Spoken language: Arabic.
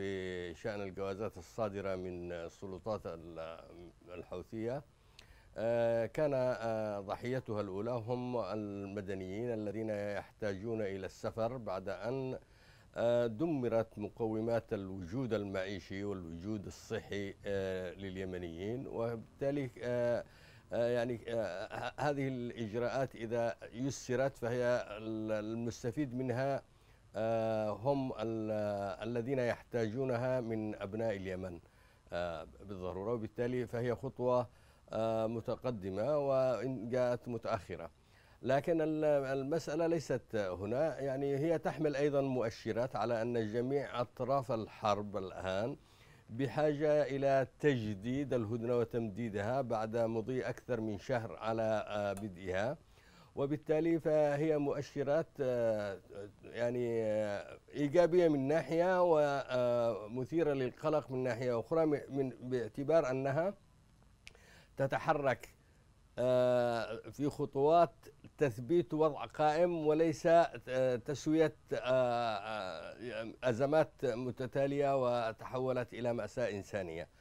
بشأن الجوازات الصادرة من السلطات الحوثية آه، كان آه، ضحيتها الأولى هم المدنيين الذين يحتاجون إلى السفر بعد أن آه، دمرت مقومات الوجود المعيشي والوجود الصحي لليمنيين وبالتالي يعني هذه الإجراءات إذا يسرت فهي المستفيد منها آه، هم آه، الذين يحتاجونها من أبناء اليمن آه، بالضرورة وبالتالي فهي خطوة متقدمة وإن جاءت متأخرة لكن المسألة ليست هنا يعني هي تحمل أيضا مؤشرات على أن جميع أطراف الحرب الآن بحاجة إلى تجديد الهدنة وتمديدها بعد مضي أكثر من شهر على بدئها وبالتالي فهي مؤشرات آه، يعني آه، ايجابيه من ناحيه ومثيره آه، للقلق من ناحيه اخرى من باعتبار انها تتحرك في خطوات تثبيت وضع قائم وليس تسويه يعني ازمات متتاليه وتحولت الى ماساه انسانيه